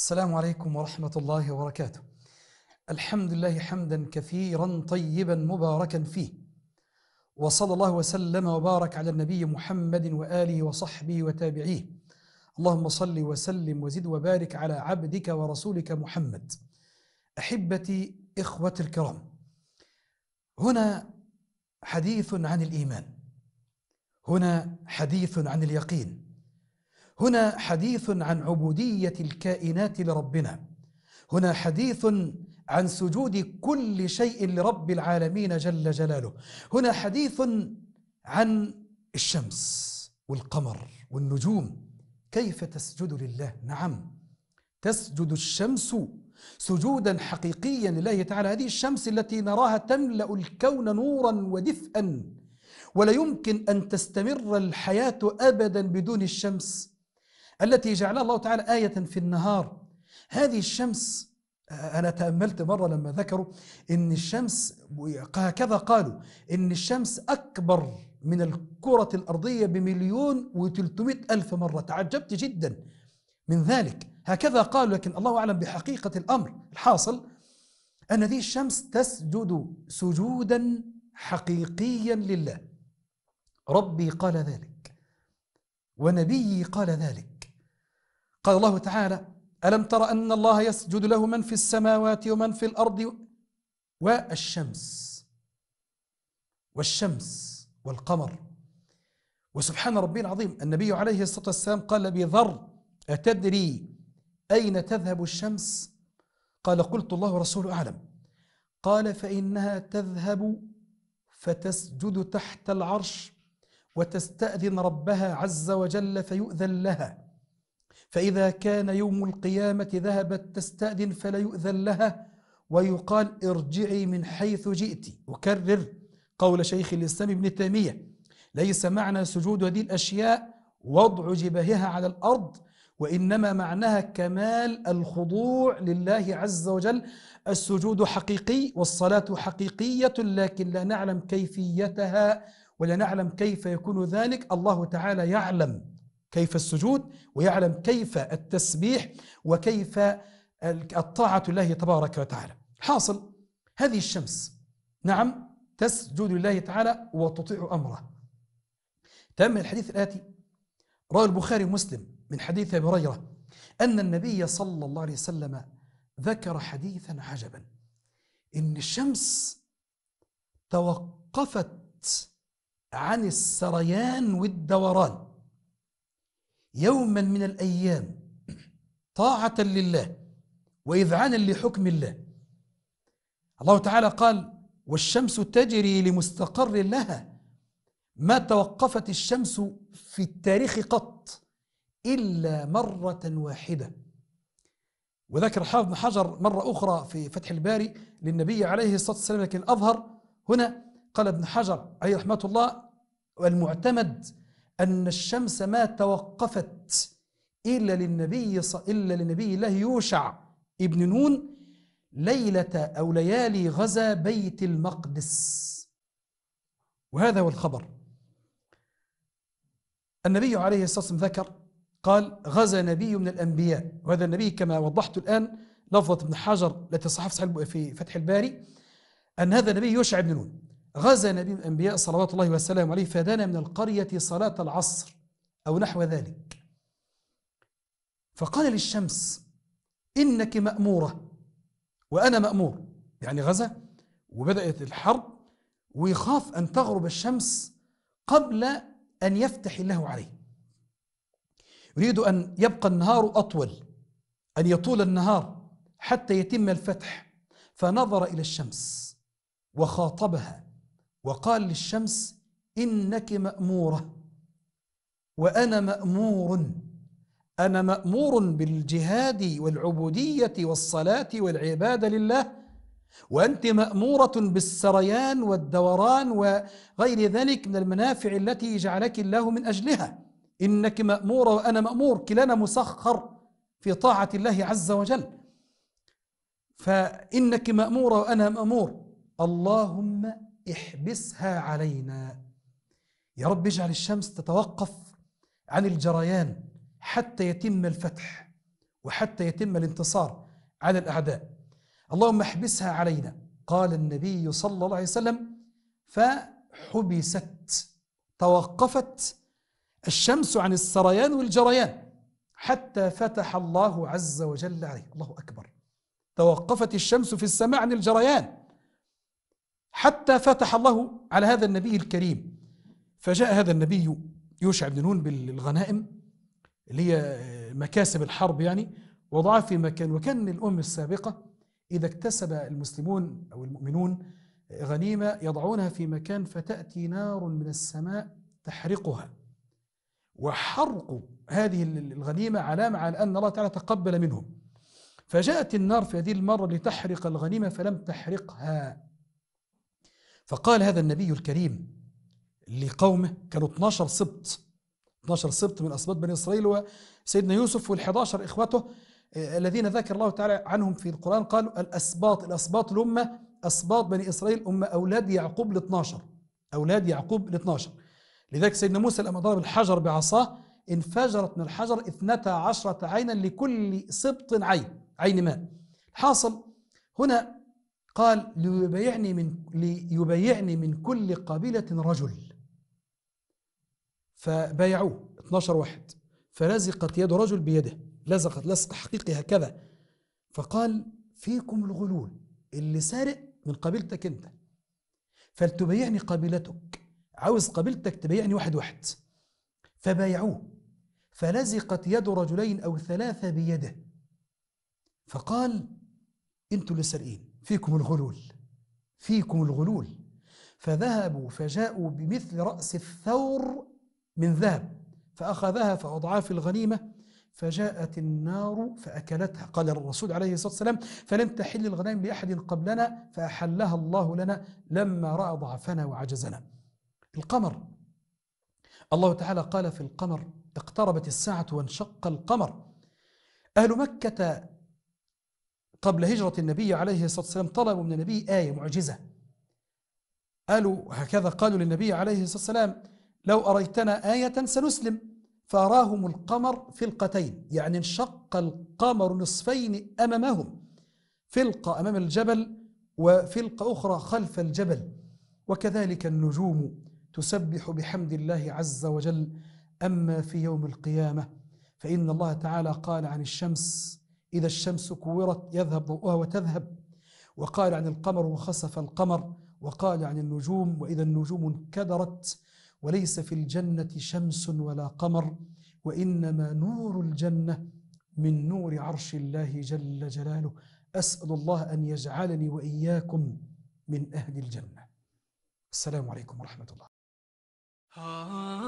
السلام عليكم ورحمة الله وبركاته الحمد لله حمدا كثيرا طيبا مباركا فيه وصلى الله وسلم وبارك على النبي محمد وآله وصحبه وتابعيه اللهم صل وسلم وزد وبارك على عبدك ورسولك محمد أحبتي إخوة الكرام هنا حديث عن الإيمان هنا حديث عن اليقين هنا حديث عن عبودية الكائنات لربنا هنا حديث عن سجود كل شيء لرب العالمين جل جلاله هنا حديث عن الشمس والقمر والنجوم كيف تسجد لله نعم تسجد الشمس سجودا حقيقيا لله تعالى هذه الشمس التي نراها تملا الكون نورا ودفئا ولا يمكن ان تستمر الحياه ابدا بدون الشمس التي جعلها الله تعالى آية في النهار هذه الشمس آه، أنا تأملت مرة لما ذكروا إن الشمس هكذا قالوا إن الشمس أكبر من الكرة الأرضية بمليون وتلتمائة ألف مرة تعجبت جدا من ذلك هكذا قالوا لكن الله أعلم بحقيقة الأمر الحاصل أن هذه الشمس تسجد سجودا حقيقيا لله ربي قال ذلك ونبيي قال ذلك قال الله تعالى ألم تر أن الله يسجد له من في السماوات ومن في الأرض والشمس والشمس والقمر وسبحان ربي العظيم النبي عليه الصلاة والسلام قال بذر أتدري أين تذهب الشمس قال قلت الله رسول أعلم قال فإنها تذهب فتسجد تحت العرش وتستأذن ربها عز وجل فيؤذن لها فإذا كان يوم القيامة ذهبت تستأذن فلا يؤذن لها ويقال ارجعي من حيث جئت أكرر قول شيخ الإسلام ابن تيمية ليس معنى سجود هذه الأشياء وضع جباهها على الأرض وإنما معناها كمال الخضوع لله عز وجل السجود حقيقي والصلاة حقيقية لكن لا نعلم كيفيتها ولا نعلم كيف يكون ذلك الله تعالى يعلم كيف السجود ويعلم كيف التسبيح وكيف الطاعة لله تبارك وتعالى حاصل هذه الشمس نعم تسجد لله تعالى وتطيع أمره تم الحديث الآتي روى البخاري ومسلم من حديث أبي هريرة أن النبي صلى الله عليه وسلم ذكر حديثا عجبا إن الشمس توقفت عن السريان والدوران يوما من الايام طاعه لله واذعانا لحكم الله الله تعالى قال والشمس تجري لمستقر لها ما توقفت الشمس في التاريخ قط الا مره واحده وذكر حافظ بن حجر مره اخرى في فتح الباري للنبي عليه الصلاه والسلام لكن الاظهر هنا قال ابن حجر عليه رحمه الله والمعتمد أن الشمس ما توقفت إلا للنبي إلا لنبي الله يوشع ابن نون ليلة أو ليالي غزا بيت المقدس وهذا هو الخبر النبي عليه الصلاة والسلام ذكر قال غزا نبي من الأنبياء وهذا النبي كما وضحت الآن لفظة ابن حجر التي صحف في فتح الباري أن هذا النبي يوشع بن نون غزا نبي الأنبياء صلوات الله وسلامه عليه فدنا من القرية صلاة العصر أو نحو ذلك فقال للشمس إنك مأمورة وأنا مأمور يعني غزا وبدأت الحرب ويخاف أن تغرب الشمس قبل أن يفتح الله عليه يريد أن يبقى النهار أطول أن يطول النهار حتى يتم الفتح فنظر إلى الشمس وخاطبها وقال للشمس إنك مأمورة وأنا مأمور أنا مأمور بالجهاد والعبودية والصلاة والعبادة لله وأنت مأمورة بالسريان والدوران وغير ذلك من المنافع التي جعلك الله من أجلها إنك مأمورة وأنا مأمور كلانا مسخر في طاعة الله عز وجل فإنك مأمورة وأنا مأمور اللهم احبسها علينا يا رب اجعل الشمس تتوقف عن الجريان حتى يتم الفتح وحتى يتم الانتصار على الاعداء اللهم احبسها علينا قال النبي صلى الله عليه وسلم فحبست توقفت الشمس عن السريان والجريان حتى فتح الله عز وجل عليه الله اكبر توقفت الشمس في السماء عن الجريان حتى فتح الله على هذا النبي الكريم فجاء هذا النبي يوشع بن نون بالغنائم اللي هي آه، مكاسب الحرب يعني وضعها في مكان وكان الأم السابقة إذا اكتسب المسلمون أو المؤمنون غنيمة يضعونها في مكان فتأتي نار من السماء تحرقها وحرق هذه الغنيمة علامة على أن الله تعالى تقبل منهم فجاءت النار في هذه المرة لتحرق الغنيمة فلم تحرقها فقال هذا النبي الكريم لقومه كانوا 12 سبط 12 سبط من أسباط بني إسرائيل وسيدنا يوسف وال11 إخوته آه، الذين ذكر الله تعالى عنهم في القرآن قالوا الأسباط الأسباط الأمة أسباط بني إسرائيل ام أولاد يعقوب ال12 أولاد يعقوب ال12 لذلك سيدنا موسى لما ضرب الحجر بعصاه انفجرت من الحجر اثنتا عشرة عينا لكل سبط عين عين ماء حاصل هنا قال ليبايعني من ليبايعني من كل قبيلة رجل فبايعوه 12 واحد فلزقت يد رجل بيده لزقت لصق حقيقي هكذا فقال فيكم الغلول اللي سارق من قبيلتك انت فلتبايعني قبيلتك عاوز قبيلتك تبايعني واحد واحد فبايعوه فلزقت يد رجلين او ثلاثة بيده فقال انتوا اللي سارقين فيكم الغلول فيكم الغلول فذهبوا فجاءوا بمثل رأس الثور من ذهب فأخذها فأضعها في الغنيمة فجاءت النار فأكلتها قال الرسول عليه الصلاة والسلام فلم تحل الغنائم لأحد قبلنا فأحلها الله لنا لما رأى ضعفنا وعجزنا القمر الله تعالى قال في القمر اقتربت الساعة وانشق القمر أهل مكة قبل هجرة النبي عليه الصلاة والسلام طلبوا من النبي آية معجزة قالوا هكذا قالوا للنبي عليه الصلاة والسلام لو أريتنا آية سنسلم فأراهم القمر فلقتين يعني انشق القمر نصفين أمامهم فلقة أمام الجبل وفلقة أخرى خلف الجبل وكذلك النجوم تسبح بحمد الله عز وجل أما في يوم القيامة فإن الله تعالى قال عن الشمس إذا الشمس كورت يذهب ضوءها وتذهب وقال عن القمر وخسف القمر وقال عن النجوم وإذا النجوم انكدرت وليس في الجنة شمس ولا قمر وإنما نور الجنة من نور عرش الله جل جلاله أسأل الله أن يجعلني وإياكم من أهل الجنة السلام عليكم ورحمة الله آه.